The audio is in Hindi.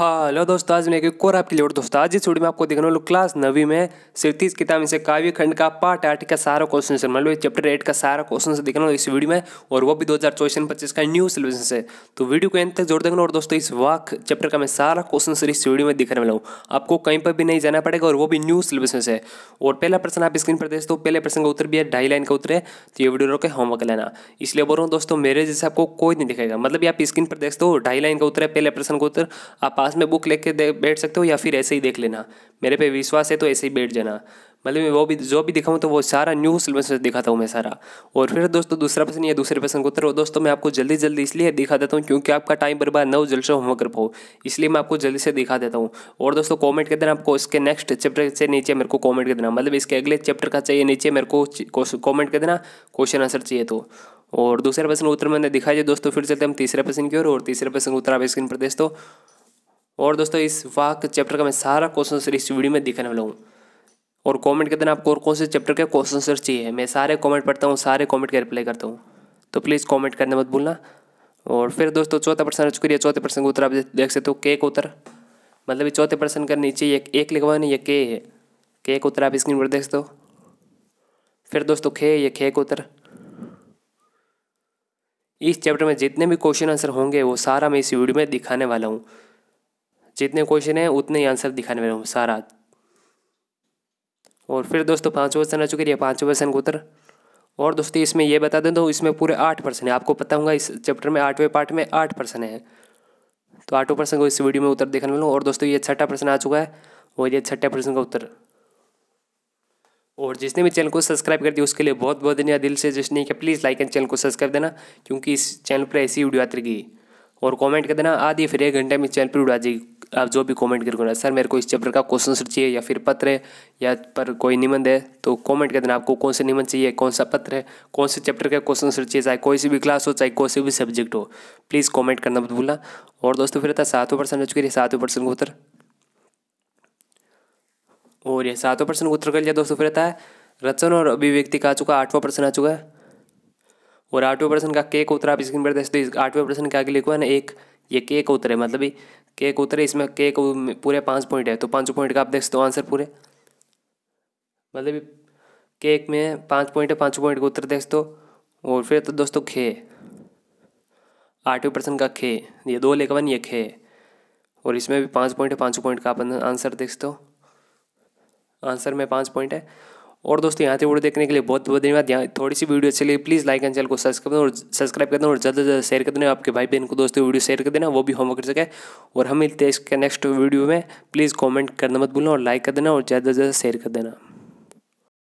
हेलो दोस्तों आज मैं एक और आपके लिए दोस्तों आज इस वीडियो में आपको देखने वालों क्लास नवी में सिर्तीस किताब से काव्य खंड का पार्ट आठ का सारा क्वेश्चन से मतलब चैप्टर एट का सारा क्वेश्चन से देखना इस वीडियो में और वो भी दो हज़ार चौबीस पच्चीस का न्यू सिलेबस से तो वीडियो को एंड तक जोड़ देखना और दोस्तों इस वाक चैप्टर का मैं सारा क्वेश्चन सर इस वीडियो में दिखने वाला हूँ आपको कहीं पर भी नहीं जाना पड़ेगा और वो भी न्यू सिलेबस है से और पहला प्रश्न आप स्क्रीन पर देख तो पहले प्रश्न का उत्तर भी है ढाई लाइन का उत्तर है तो ये वीडियो रोके होमवर्क लेना इसलिए बोल रहा हूँ दोस्तों मेरे जैसे आपको कोई नहीं दिखेगा मतलब आप स्क्रीन पर देख दो ढाई लाइन का उत्तर है पहले प्रश्न का उत्तर आप पास में बुक लेके बैठ सकते हो या फिर ऐसे ही देख लेना मेरे पे विश्वास है तो ऐसे ही बैठ जाना मतलब मैं वो भी जो भी दिखाऊँ तो वो सारा न्यू सिलेबस में दिखाता हूँ मैं सारा और फिर दोस्तों दूसरा पसंद या दूसरे पसंद को उतरो दोस्तों मैं आपको जल्दी जल्दी इसलिए दिखा देता हूँ क्योंकि आपका टाइम बर्बाद न हो जल्द से होमवर्क कर पाओ इसलिए मैं आपको जल्दी से दिखा देता हूँ और दोस्तों कॉमेंट कर देना आपको इसके नेक्स्ट चैप्टर से नीचे मेरे को कॉमेंट कर देना मतलब इसके अगले चैप्टर का चाहिए नीचे मेरे को कॉमेंट कर देना क्वेश्चन आंसर चाहिए तो और दूसरे पसंद उत्तर मैंने दिखाई दोस्तों फिर चलते हम तीसरे पसंद की ओर और तीसरे पसंद उत्तर आप स्क्रीन पर दोस्तों और दोस्तों इस वाक चैप्टर का मैं सारा क्वेश्चन आंसर इस वीडियो में दिखाने वाला हूँ और कमेंट करना आपको और कौन से चैप्टर के क्वेश्चन आंसर चाहिए मैं सारे कमेंट पढ़ता हूँ सारे कमेंट के रिप्लाई करता हूँ तो प्लीज़ कमेंट करने मत भूलना और फिर दोस्तों चौथा प्रश्न रच करिए चौथे प्रश्न का उत्तर आप देख सकते हो के का उत्तर मतलब ये चौथे प्रश्न का नीचे एक एक लिखवा नहीं ये के है के का उत्तर आप स्क्रीन पर देख सकते हो फिर दोस्तों खे ये खे का उत्तर इस चैप्टर में जितने भी क्वेश्चन आंसर होंगे वो सारा मैं इस वीडियो में दिखाने वाला हूँ जितने क्वेश्चन हैं उतने ही आंसर दिखाने वाले हूँ सारा और फिर दोस्तों पाँच क्वेश्चन आ चुके हैं पाँचवा क्वेश्चन का उत्तर और दोस्तों इसमें यह बता दें तो इसमें पूरे आठ परसेंट है आपको पता होगा इस चैप्टर में आठवें पार्ट में आठ परसेंट है तो आठों प्रश्न को इस वीडियो में उत्तर देखने वाले और दोस्तों ये छठा प्रश्न आ चुका है और ये छठा प्रश्न का उत्तर और जिसने भी चैनल को सब्सक्राइब कर दिया उसके लिए बहुत बहुत धन्यवाद दिल से जिसने किया प्लीज़ लाइक एंड चैनल को सब्सक्राइब देना क्योंकि इस चैनल पर ऐसी वीडियो आती रहेगी और कमेंट कर देना आधी फिर एक घंटे में चैनल पर उड़ा जाएगी आप जो भी कमेंट करके ना सर मेरे को इस चैप्टर का क्वेश्चन चाहिए या फिर पत्र है या पर कोई निबंध है तो कमेंट कर देना आपको कौन से निबंध चाहिए कौन सा पत्र है कौन से चैप्टर का क्वेश्चन चाहिए चाहे कोई सी भी क्लास हो चाहे कोई सी भी सब्जेक्ट हो प्लीज़ कॉमेंट करना मत भूलना और दोस्तों फिर सातवें पर्सन परसेंट हो चुके है सातवें परसेंट का उत्तर और ये सातवें परसेंट का उत्तर कर लिया दोस्तों फिर रहता है रचन और अभिव्यक्ति का आ चुका है आठवां प्रश्न आ चुका है और आठवें प्रश्न का के का उत्तर आप स्क्रीन पर देख आठवें प्रश्न का आगे लिखो है ना एक ये केक उत्तर है मतलब केक उतरे इसमें केक पूरे पाँच पॉइंट है तो पाँचों पॉइंट का आप देख सकते हो आंसर पूरे मतलब केक में पाँच पॉइंट है पाँचों पॉइंट का उत्तर देख सकते हो और फिर तो दोस्तों खे आठवें प्रश्न का खे ये दो लेखवन ये खे और इसमें भी पाँच पॉइंट है पाँचों पॉइंट का आप आंसर देख सकते हो आंसर में पाँच पॉइंट है और दोस्तों यहाँ से वीडियो देखने के लिए बहुत बहुत धन्यवाद यहाँ थोड़ी सी वीडियो अच्छी लगी प्लीज़ लाइक एंड चैनल को सब्सक्राइब और सब्सक्राइब कर देना और ज़्यादा से ज़्यादा शेयर कर देना आपके भाई बहन को दोस्तों वीडियो शेयर कर देना वो भी होमवर्क कर सके और हम मिलते हैं इसके नेक्स्ट वीडियो में प्लीज़ कॉमेंट करना मत भूलना और लाइक कर देना और ज़्यादा से ज़्यादा शेयर कर देना